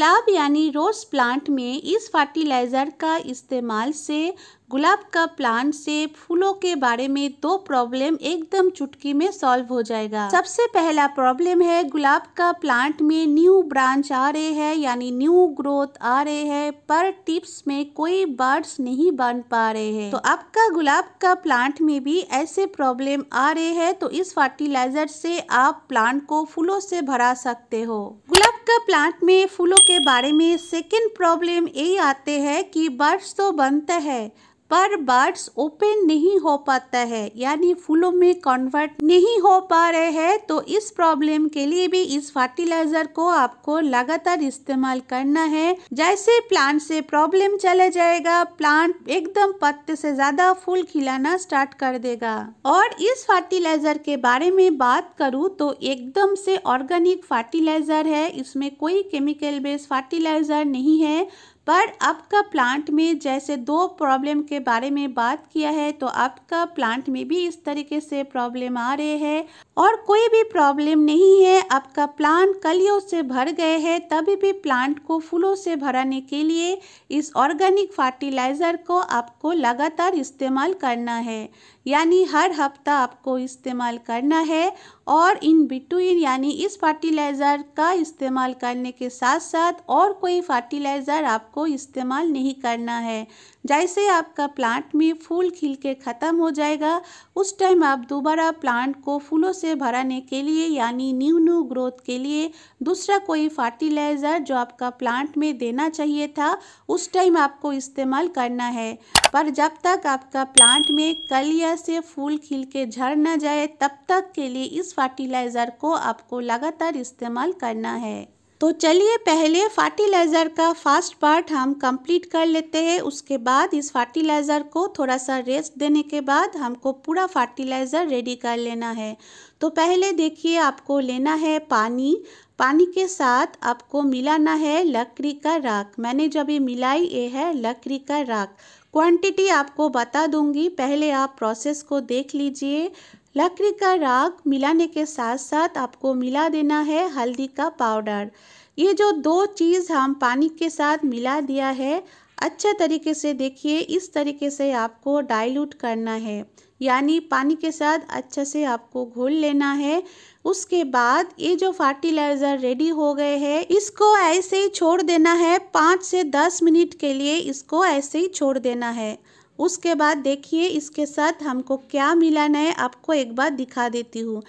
गुलाब यानी रोज़ प्लांट में इस फर्टिलाइज़र का इस्तेमाल से गुलाब का प्लांट से फूलों के बारे में दो प्रॉब्लम एकदम चुटकी में सॉल्व हो जाएगा सबसे पहला प्रॉब्लम है गुलाब का प्लांट में न्यू ब्रांच आ रहे हैं यानी न्यू ग्रोथ आ रहे हैं पर टिप्स में कोई बर्ड्स नहीं बन पा रहे हैं तो आपका गुलाब का प्लांट में भी ऐसे प्रॉब्लम आ रहे हैं तो इस फर्टिलाइजर से आप प्लांट को फूलों से भरा सकते हो गुलाब का प्लांट में फूलों के बारे में सेकंड प्रॉब्लम यही आते हैं कि बर्ड्स तो बनता है पर बर्ड्स ओपन नहीं हो पाता है यानी फूलों में कन्वर्ट नहीं हो पा रहे हैं तो इस प्रॉब्लम के लिए भी इस फर्टिलाइजर को आपको लगातार इस्तेमाल करना है जैसे प्लांट से प्रॉब्लम चला जाएगा प्लांट एकदम पत्ते से ज्यादा फूल खिलाना स्टार्ट कर देगा और इस फर्टिलाइजर के बारे में बात करूँ तो एकदम से ऑर्गेनिक फर्टिलाइजर है इसमें कोई केमिकल बेस्ड फर्टिलाइजर नहीं है पर आपका प्लांट में जैसे दो प्रॉब्लम के बारे में बात किया है तो आपका प्लांट में भी इस तरीके से प्रॉब्लम आ रहे हैं और कोई भी प्रॉब्लम नहीं है आपका प्लांट कलियों से भर गए हैं तभी भी प्लांट को फूलों से भराने के लिए इस ऑर्गेनिक फर्टिलाइज़र को आपको लगातार इस्तेमाल करना है यानी हर हफ्ता आपको इस्तेमाल करना है और इन बिटवीन यानी इस फर्टिलाइज़र का इस्तेमाल करने के साथ साथ और कोई फर्टिलाइज़र आपको इस्तेमाल नहीं करना है जैसे आपका प्लांट में फूल खिल के ख़त्म हो जाएगा उस टाइम आप दोबारा प्लांट को फूलों से भराने के लिए यानी न्यू न्यू ग्रोथ के लिए दूसरा कोई फर्टिलाइज़र जो आपका प्लांट में देना चाहिए था उस टाइम आपको इस्तेमाल करना है पर जब तक आपका प्लांट में कलिया से फूल खिल के झड़ न जाए तब तक के लिए इस फर्टिलाइज़र को आपको लगातार इस्तेमाल करना है तो चलिए पहले फर्टिलाइज़र का फर्स्ट पार्ट हम कंप्लीट कर लेते हैं उसके बाद इस फर्टिलाइज़र को थोड़ा सा रेस्ट देने के बाद हमको पूरा फर्टिलाइज़र रेडी कर लेना है तो पहले देखिए आपको लेना है पानी पानी के साथ आपको मिलाना है लकड़ी का राख मैंने जब ये मिलाई ये है लकड़ी का राख क्वांटिटी आपको बता दूंगी पहले आप प्रोसेस को देख लीजिए लकड़ी का राग मिलाने के साथ साथ आपको मिला देना है हल्दी का पाउडर ये जो दो चीज़ हम पानी के साथ मिला दिया है अच्छा तरीके से देखिए इस तरीके से आपको डाइल्यूट करना है यानी पानी के साथ अच्छे से आपको घोल लेना है उसके बाद ये जो फर्टिलाइज़र रेडी हो गए हैं इसको ऐसे ही छोड़ देना है पाँच से दस मिनट के लिए इसको ऐसे ही छोड़ देना है उसके बाद देखिए इसके साथ हमको क्या मिलाना है आपको एक बार दिखा देती हूँ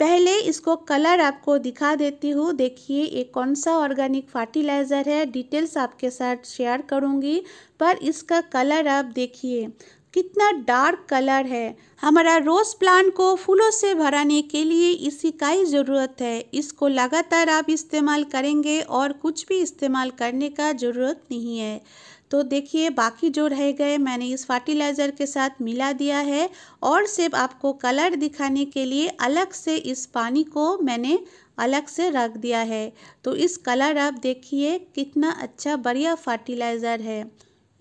पहले इसको कलर आपको दिखा देती हूँ देखिए ये कौन सा ऑर्गेनिक फर्टिलाइज़र है डिटेल्स आपके साथ शेयर करूँगी पर इसका कलर आप देखिए कितना डार्क कलर है हमारा रोज़ प्लांट को फूलों से भराने के लिए इसी का ही ज़रूरत है इसको लगातार आप इस्तेमाल करेंगे और कुछ भी इस्तेमाल करने का ज़रूरत नहीं है तो देखिए बाकी जो रह गए मैंने इस फर्टिलाइज़र के साथ मिला दिया है और सिर्फ आपको कलर दिखाने के लिए अलग से इस पानी को मैंने अलग से रख दिया है तो इस कलर आप देखिए कितना अच्छा बढ़िया फर्टिलाइज़र है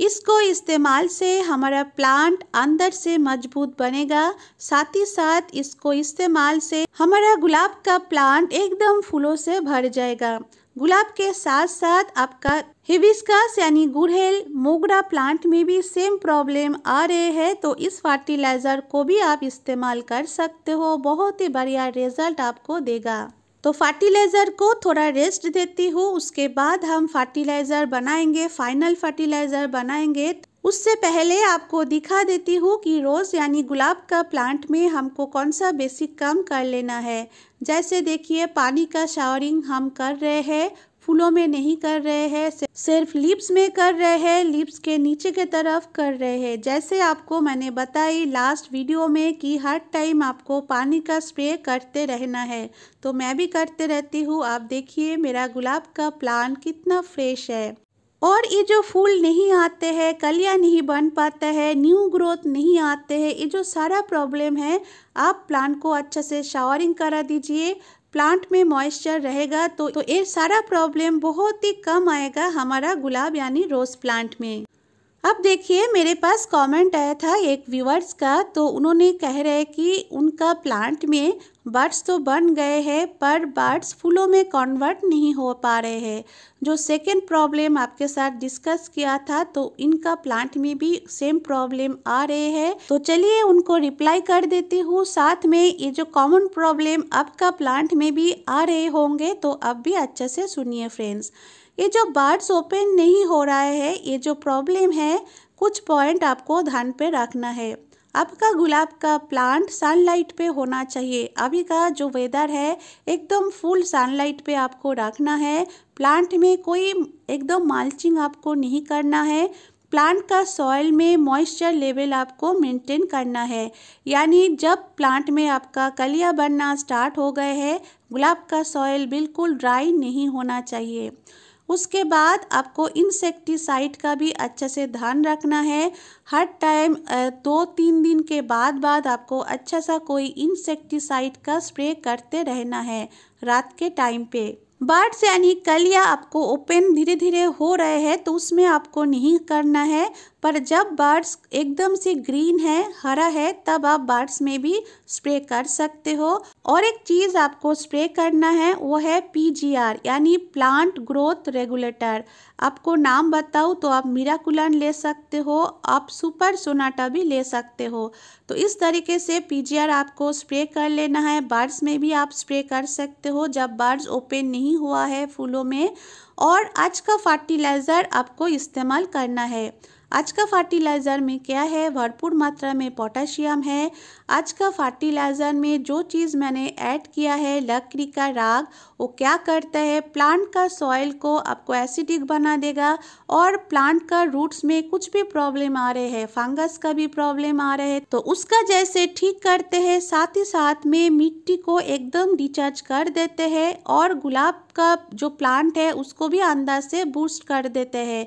इसको इस्तेमाल से हमारा प्लांट अंदर से मजबूत बनेगा साथ ही साथ इसको इस्तेमाल से हमारा गुलाब का प्लांट एकदम फूलों से भर जाएगा गुलाब के साथ साथ आपका हिबिस्कस यानी गुड़हेल मोगरा प्लांट में भी सेम प्रॉब्लम आ रहे हैं तो इस फर्टिलाइज़र को भी आप इस्तेमाल कर सकते हो बहुत ही बढ़िया रिजल्ट आपको देगा तो फर्टिलाइज़र को थोड़ा रेस्ट देती हूँ उसके बाद हम फर्टिलाइज़र बनाएंगे फाइनल फर्टिलाइज़र बनाएंगे उससे पहले आपको दिखा देती हूँ कि रोज़ यानी गुलाब का प्लांट में हमको कौन सा बेसिक काम कर लेना है जैसे देखिए पानी का शावरिंग हम कर रहे हैं फूलों में नहीं कर रहे हैं सिर्फ लिप्स में कर रहे हैं लिप्स के नीचे के तरफ कर रहे हैं जैसे आपको मैंने बताई लास्ट वीडियो में कि हर टाइम आपको पानी का स्प्रे करते रहना है तो मैं भी करते रहती हूँ आप देखिए मेरा गुलाब का प्लान कितना फ्रेश है और ये जो फूल नहीं आते हैं कलिया नहीं बन पाता है न्यू ग्रोथ नहीं आते हैं ये जो सारा प्रॉब्लम है आप प्लांट को अच्छे से शावरिंग करा दीजिए प्लांट में मॉइस्चर रहेगा तो, तो ये सारा प्रॉब्लम बहुत ही कम आएगा हमारा गुलाब यानी रोज प्लांट में अब देखिए मेरे पास कमेंट आया था एक व्यूवर्स का तो उन्होंने कह रहे कि उनका प्लांट में बर्ड्स तो बन गए हैं पर बर्ड्स फूलों में कन्वर्ट नहीं हो पा रहे हैं जो सेकेंड प्रॉब्लम आपके साथ डिस्कस किया था तो इनका प्लांट में भी सेम प्रॉब्लम आ रहे हैं तो चलिए उनको रिप्लाई कर देती हूँ साथ में ये जो कॉमन प्रॉब्लम आपका प्लांट में भी आ रहे होंगे तो आप भी अच्छे से सुनिए फ्रेंड्स ये जो बर्ड्स ओपन नहीं हो रहा है ये जो प्रॉब्लम है कुछ पॉइंट आपको ध्यान पे रखना है आपका गुलाब का प्लांट सनलाइट पे होना चाहिए अभी का जो वेदर है एकदम फुल सनलाइट पे आपको रखना है प्लांट में कोई एकदम मालचिंग आपको नहीं करना है प्लांट का सॉइल में मॉइस्चर लेवल आपको मेंटेन करना है यानी जब प्लांट में आपका कलिया बनना स्टार्ट हो गए हैं गुलाब का सॉइल बिल्कुल ड्राई नहीं होना चाहिए उसके बाद आपको इंसेक्टिसाइड का भी अच्छे से ध्यान रखना है हर टाइम दो तीन दिन के बाद बाद आपको अच्छा सा कोई इंसेक्टिसाइड का स्प्रे करते रहना है रात के टाइम पे बर्ड्स यानी कलिया आपको ओपन धीरे धीरे हो रहे हैं तो उसमें आपको नहीं करना है पर जब बर्ड्स एकदम से ग्रीन है हरा है तब आप बर्ड्स में भी स्प्रे कर सकते हो और एक चीज़ आपको स्प्रे करना है वो है पीजीआर यानी प्लांट ग्रोथ रेगुलेटर आपको नाम बताऊँ तो आप मीराकुलन ले सकते हो आप सुपर सोनाटा भी ले सकते हो तो इस तरीके से पीजीआर आपको स्प्रे कर लेना है बर्ड्स में भी आप स्प्रे कर सकते हो जब बर्ड्स ओपन नहीं हुआ है फूलों में और आज का फर्टिलाइज़र आपको इस्तेमाल करना है आज का फर्टिलाइज़र में क्या है भरपूर मात्रा में पोटाशियम है आज का फर्टिलाइज़र में जो चीज़ मैंने ऐड किया है लकड़ी का राग वो क्या करता है प्लांट का सॉइल को आपको एसिडिक बना देगा और प्लांट का रूट्स में कुछ भी प्रॉब्लम आ रहे हैं फंगस का भी प्रॉब्लम आ रहे हैं तो उसका जैसे ठीक करते हैं साथ ही साथ में मिट्टी को एकदम रिचार्ज कर देते हैं और गुलाब का जो प्लांट है उसको भी अंदाज से बूस्ट कर देते हैं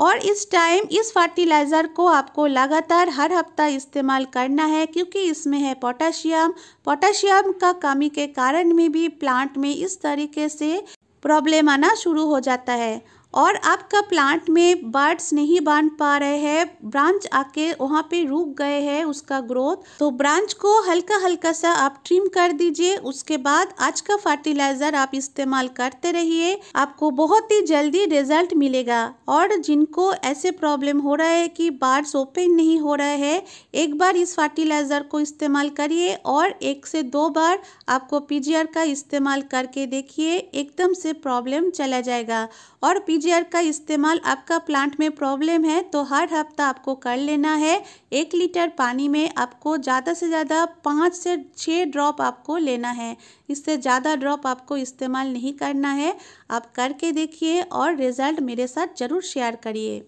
और इस टाइम इस फर्टिलाइज़र को आपको लगातार हर हफ्ता इस्तेमाल करना है क्योंकि इसमें है पोटाशियम पोटाशियम का कमी के कारण में भी प्लांट में इस तरीके से प्रॉब्लम आना शुरू हो जाता है और आपका प्लांट में बर्ड्स नहीं बांध पा रहे हैं ब्रांच आके वहाँ पे रुक गए हैं उसका ग्रोथ तो ब्रांच को हल्का हल्का सा आप ट्रिम कर दीजिए उसके बाद आज का फर्टिलाइजर आप इस्तेमाल करते रहिए आपको बहुत ही जल्दी रिजल्ट मिलेगा और जिनको ऐसे प्रॉब्लम हो रहा है कि बर्ड्स ओपन नहीं हो रहे है एक बार इस फर्टिलाइजर को इस्तेमाल करिए और एक से दो बार आपको पीजीआर का इस्तेमाल करके देखिए एकदम से प्रॉब्लम चला जाएगा और पीजीआर का इस्तेमाल आपका प्लांट में प्रॉब्लम है तो हर हफ्ता आपको कर लेना है एक लीटर पानी में आपको ज़्यादा से ज़्यादा पाँच से छः ड्रॉप आपको लेना है इससे ज़्यादा ड्रॉप आपको इस्तेमाल नहीं करना है आप करके देखिए और रिज़ल्ट मेरे साथ ज़रूर शेयर करिए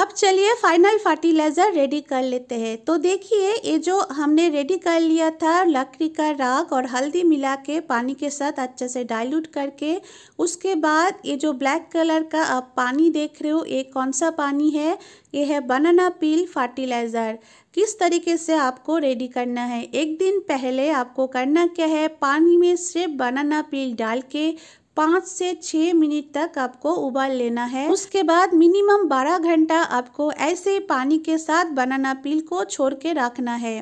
अब चलिए फाइनल फर्टिलाइज़र रेडी कर लेते हैं तो देखिए ये जो हमने रेडी कर लिया था लकड़ी का राग और हल्दी मिला के पानी के साथ अच्छे से डाइल्यूट करके उसके बाद ये जो ब्लैक कलर का आप पानी देख रहे हो ये कौन सा पानी है ये है बनाना पील फर्टिलाइज़र किस तरीके से आपको रेडी करना है एक दिन पहले आपको करना क्या है पानी में सिर्फ बनाना पील डाल के पाँच से छः मिनट तक आपको उबाल लेना है उसके बाद मिनिमम बारह घंटा आपको ऐसे पानी के साथ बनाना पील को छोड़ के रखना है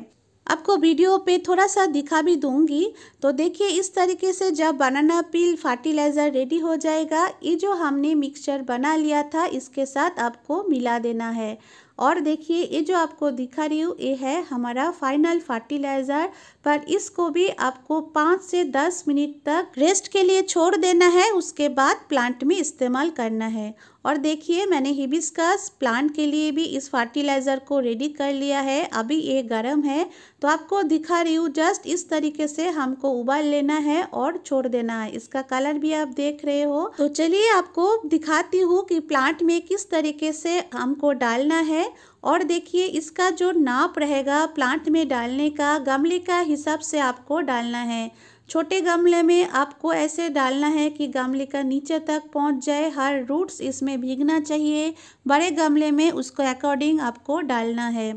आपको वीडियो पे थोड़ा सा दिखा भी दूंगी तो देखिए इस तरीके से जब बनाना पील फर्टिलाइज़र रेडी हो जाएगा ये जो हमने मिक्सचर बना लिया था इसके साथ आपको मिला देना है और देखिए ये जो आपको दिखा रही हूँ ये है हमारा फाइनल फर्टिलाइज़र पर इसको भी आपको पाँच से दस मिनट तक रेस्ट के लिए छोड़ देना है उसके बाद प्लांट में इस्तेमाल करना है और देखिए मैंने हिबिस्कस प्लांट के लिए भी इस फर्टिलाइज़र को रेडी कर लिया है अभी ये गर्म है तो आपको दिखा रही हूँ जस्ट इस तरीके से हमको उबाल लेना है और छोड़ देना है इसका कलर भी आप देख रहे हो तो चलिए आपको दिखाती हूँ कि प्लांट में किस तरीके से हमको डालना है और देखिए इसका जो नाप रहेगा प्लांट में डालने का गमले का हिसाब से आपको डालना है छोटे गमले में आपको ऐसे डालना है कि गमले का नीचे तक पहुंच जाए हर रूट्स इसमें भीगना चाहिए बड़े गमले में उसको अकॉर्डिंग आपको डालना है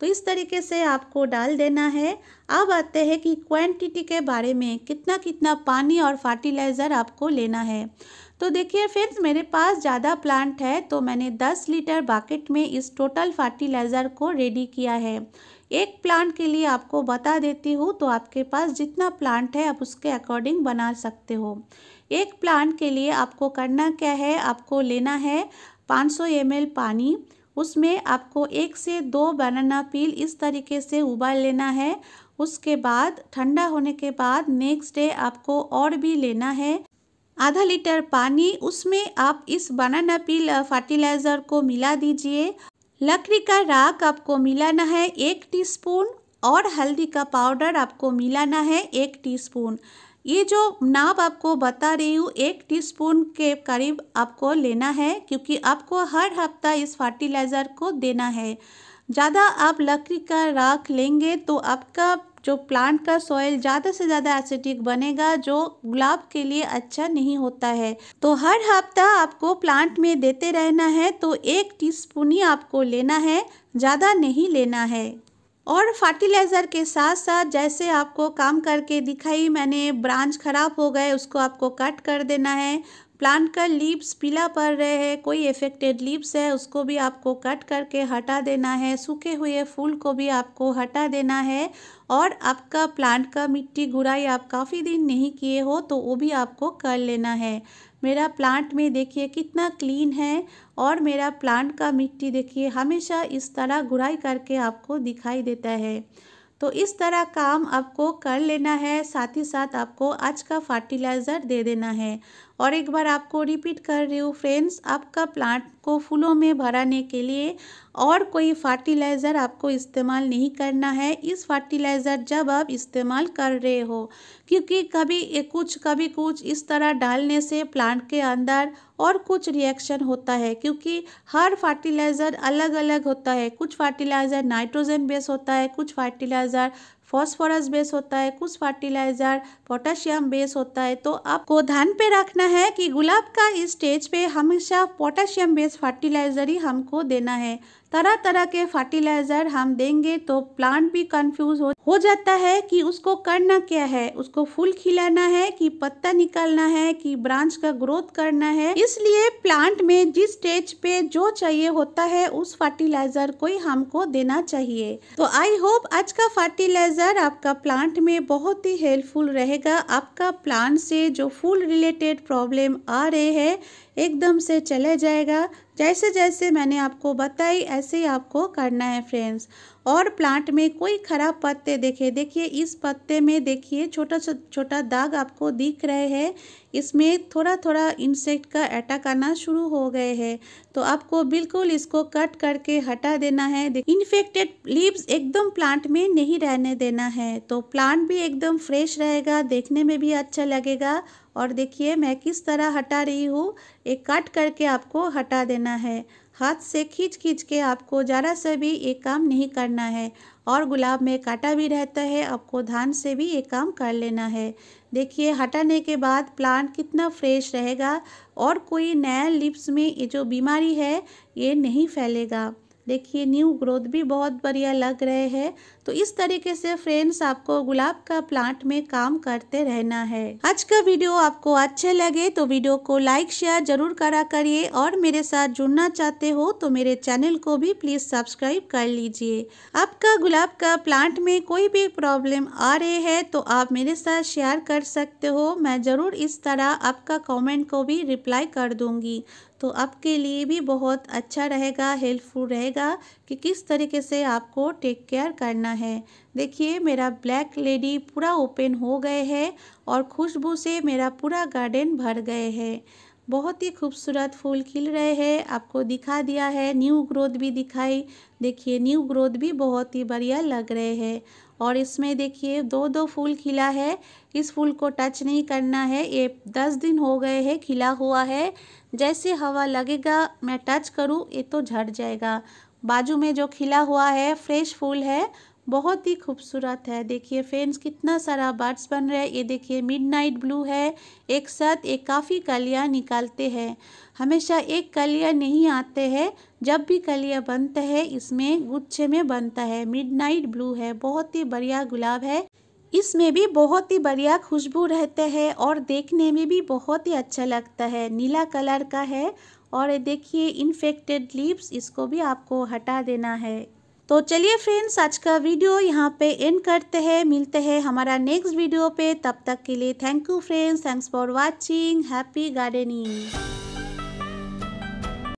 तो इस तरीके से आपको डाल देना है अब आते हैं कि क्वांटिटी के बारे में कितना कितना पानी और फर्टिलाइज़र आपको लेना है तो देखिए फ्रेंड्स मेरे पास ज़्यादा प्लांट है तो मैंने 10 लीटर बाकेट में इस टोटल फर्टिलाइज़र को रेडी किया है एक प्लांट के लिए आपको बता देती हूँ तो आपके पास जितना प्लांट है आप उसके अकॉर्डिंग बना सकते हो एक प्लांट के लिए आपको करना क्या है आपको लेना है 500 सौ पानी उसमें आपको एक से दो बनाना पील इस तरीके से उबाल लेना है उसके बाद ठंडा होने के बाद नेक्स्ट डे आपको और भी लेना है आधा लीटर पानी उसमें आप इस बनाना पील फर्टिलाइज़र को मिला दीजिए लकड़ी का राख आपको मिलाना है एक टीस्पून और हल्दी का पाउडर आपको मिलाना है एक टीस्पून ये जो नाप आपको बता रही हूँ एक टीस्पून के करीब आपको लेना है क्योंकि आपको हर हफ्ता इस फर्टिलाइज़र को देना है ज़्यादा आप लकड़ी का राख लेंगे तो आपका जो प्लांट का सॉइल ज़्यादा से ज़्यादा एसिडिक बनेगा जो गुलाब के लिए अच्छा नहीं होता है तो हर हफ्ता आपको प्लांट में देते रहना है तो एक टीस्पून ही आपको लेना है ज़्यादा नहीं लेना है और फर्टिलाइज़र के साथ साथ जैसे आपको काम करके दिखाई मैंने ब्रांच ख़राब हो गए उसको आपको कट कर देना है प्लांट का लीव्स पीला पड़ रहे हैं कोई इफेक्टेड लीव्स है उसको भी आपको कट करके हटा देना है सूखे हुए फूल को भी आपको हटा देना है और आपका प्लांट का मिट्टी गुड़ाई आप काफ़ी दिन नहीं किए हो तो वो भी आपको कर लेना है मेरा प्लांट में देखिए कितना क्लीन है और मेरा प्लांट का मिट्टी देखिए हमेशा इस तरह गुड़ाई करके आपको दिखाई देता है तो इस तरह काम आपको कर लेना है साथ ही साथ आपको आज का फर्टिलाइज़र दे देना है और एक बार आपको रिपीट कर रही हूँ फ्रेंड्स आपका प्लांट को फूलों में भराने के लिए और कोई फर्टिलाइज़र आपको इस्तेमाल नहीं करना है इस फर्टिलाइज़र जब आप इस्तेमाल कर रहे हो क्योंकि कभी कुछ कभी कुछ इस तरह डालने से प्लांट के अंदर और कुछ रिएक्शन होता है क्योंकि हर फर्टिलाइज़र अलग अलग होता है कुछ फर्टिलाइज़र नाइट्रोजन बेस होता है कुछ फर्टिलाइज़र फॉस्फोरस बेस होता है कुछ फर्टिलाइजर पोटेशियम बेस होता है तो आपको ध्यान पे रखना है कि गुलाब का इस स्टेज पे हमेशा पोटेशियम बेस फर्टिलाइजर ही हमको देना है तरह तरह के फर्टिलाइजर हम देंगे तो प्लांट भी कंफ्यूज हो, जाता है कि उसको करना क्या है उसको फूल खिलाना है कि पत्ता निकालना है कि ब्रांच का ग्रोथ करना है इसलिए प्लांट में जिस स्टेज पे जो चाहिए होता है उस फर्टिलाइजर को ही हमको देना चाहिए तो आई होप आज का फर्टिलाइजर आपका प्लांट में बहुत ही हेल्पफुल रहेगा आपका प्लांट से जो फूल रिलेटेड प्रॉब्लम आ रहे हैं एकदम से चले जाएगा जैसे जैसे मैंने आपको बताई ऐसे ही आपको करना है फ्रेंड्स और प्लांट में कोई ख़राब पत्ते देखे देखिए इस पत्ते में देखिए छोटा छोटा दाग आपको दिख रहे हैं इसमें थोड़ा थोड़ा इंसेक्ट का अटैक आना शुरू हो गए हैं तो आपको बिल्कुल इसको कट करके हटा देना है इन्फेक्टेड लीव्स एकदम प्लांट में नहीं रहने देना है तो प्लांट भी एकदम फ्रेश रहेगा देखने में भी अच्छा लगेगा और देखिए मैं किस तरह हटा रही हूँ एक काट करके आपको हटा देना है हाथ से खींच खींच के आपको ज़रा से भी ये काम नहीं करना है और गुलाब में काटा भी रहता है आपको धान से भी ये काम कर लेना है देखिए हटाने के बाद प्लांट कितना फ्रेश रहेगा और कोई नया लिप्स में ये जो बीमारी है ये नहीं फैलेगा देखिए न्यू ग्रोथ भी बहुत बढ़िया लग रहे हैं तो इस तरीके से फ्रेंड्स आपको गुलाब का प्लांट में काम करते रहना है आज का वीडियो आपको अच्छे लगे तो वीडियो को लाइक शेयर जरूर करा करिए और मेरे साथ जुड़ना चाहते हो तो मेरे चैनल को भी प्लीज सब्सक्राइब कर लीजिए आपका गुलाब का प्लांट में कोई भी प्रॉब्लम आ रहे है तो आप मेरे साथ शेयर कर सकते हो मैं जरूर इस तरह आपका कॉमेंट को भी रिप्लाई कर दूंगी तो आपके लिए भी बहुत अच्छा रहेगा हेल्पफुल रहेगा कि किस तरीके से आपको टेक केयर करना है देखिए मेरा ब्लैक लेडी पूरा ओपन हो गए हैं और खुशबू से मेरा पूरा गार्डन भर गए हैं बहुत ही खूबसूरत फूल खिल रहे हैं आपको दिखा दिया है न्यू ग्रोथ भी दिखाई देखिए न्यू ग्रोथ भी बहुत ही बढ़िया लग रहे हैं और इसमें देखिए दो दो फूल खिला है इस फूल को टच नहीं करना है ये दस दिन हो गए हैं खिला हुआ है जैसे हवा लगेगा मैं टच करूँ ये तो झड़ जाएगा बाजू में जो खिला हुआ है फ्रेश फूल है बहुत ही खूबसूरत है देखिए फ्रेंड्स कितना सारा बर्ड्स बन रहा है ये देखिए मिडनाइट ब्लू है एक साथ एक काफ़ी कलियाँ निकालते हैं हमेशा एक कलिया नहीं आते हैं जब भी कलिया बनता है इसमें गुच्छे में बनता है मिडनाइट ब्लू है बहुत ही बढ़िया गुलाब है इसमें भी बहुत ही बढ़िया खुशबू रहते हैं और देखने में भी बहुत ही अच्छा लगता है नीला कलर का है और देखिए इन्फेक्टेड लिप्स इसको भी आपको हटा देना है तो चलिए फ्रेंड्स आज का वीडियो यहाँ पे एंड करते हैं मिलते हैं हमारा नेक्स्ट वीडियो पे तब तक के लिए thank you friends thanks for watching happy gardening